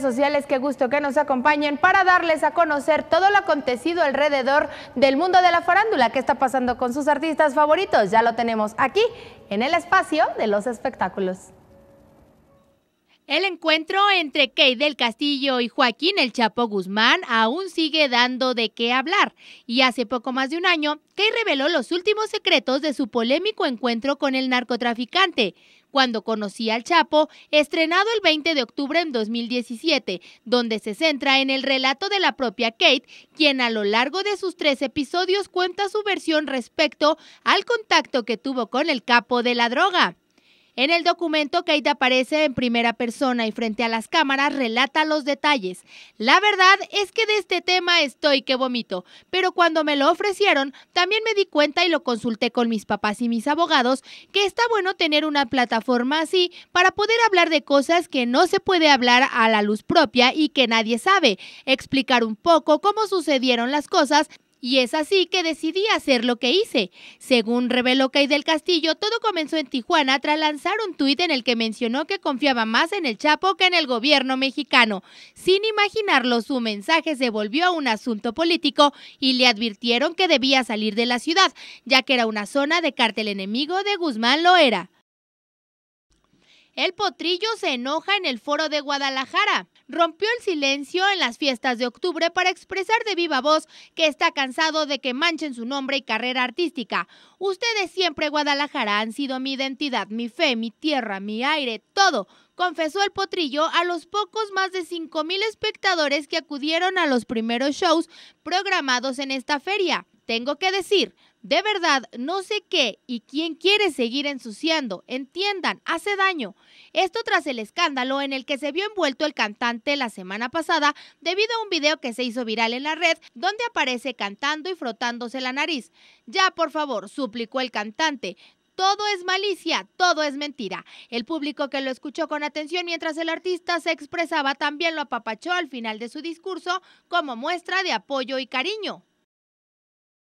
sociales, qué gusto que nos acompañen para darles a conocer todo lo acontecido alrededor del mundo de la farándula, qué está pasando con sus artistas favoritos. Ya lo tenemos aquí en el espacio de los espectáculos. El encuentro entre Kate del Castillo y Joaquín El Chapo Guzmán aún sigue dando de qué hablar. Y hace poco más de un año, Kate reveló los últimos secretos de su polémico encuentro con el narcotraficante. Cuando conocí al Chapo, estrenado el 20 de octubre en 2017, donde se centra en el relato de la propia Kate, quien a lo largo de sus tres episodios cuenta su versión respecto al contacto que tuvo con el capo de la droga. En el documento, te aparece en primera persona y frente a las cámaras relata los detalles. La verdad es que de este tema estoy que vomito, pero cuando me lo ofrecieron, también me di cuenta y lo consulté con mis papás y mis abogados que está bueno tener una plataforma así para poder hablar de cosas que no se puede hablar a la luz propia y que nadie sabe, explicar un poco cómo sucedieron las cosas y es así que decidí hacer lo que hice. Según reveló Kay del Castillo, todo comenzó en Tijuana tras lanzar un tuit en el que mencionó que confiaba más en el Chapo que en el gobierno mexicano. Sin imaginarlo, su mensaje se volvió a un asunto político y le advirtieron que debía salir de la ciudad, ya que era una zona de cártel enemigo de Guzmán Loera. El potrillo se enoja en el foro de Guadalajara. Rompió el silencio en las fiestas de octubre para expresar de viva voz que está cansado de que manchen su nombre y carrera artística. Ustedes siempre, Guadalajara, han sido mi identidad, mi fe, mi tierra, mi aire, todo, confesó el potrillo a los pocos más de 5 mil espectadores que acudieron a los primeros shows programados en esta feria. Tengo que decir, de verdad, no sé qué y quién quiere seguir ensuciando. Entiendan, hace daño. Esto tras el escándalo en el que se vio envuelto el cantante la semana pasada debido a un video que se hizo viral en la red donde aparece cantando y frotándose la nariz. Ya, por favor, suplicó el cantante. Todo es malicia, todo es mentira. El público que lo escuchó con atención mientras el artista se expresaba también lo apapachó al final de su discurso como muestra de apoyo y cariño.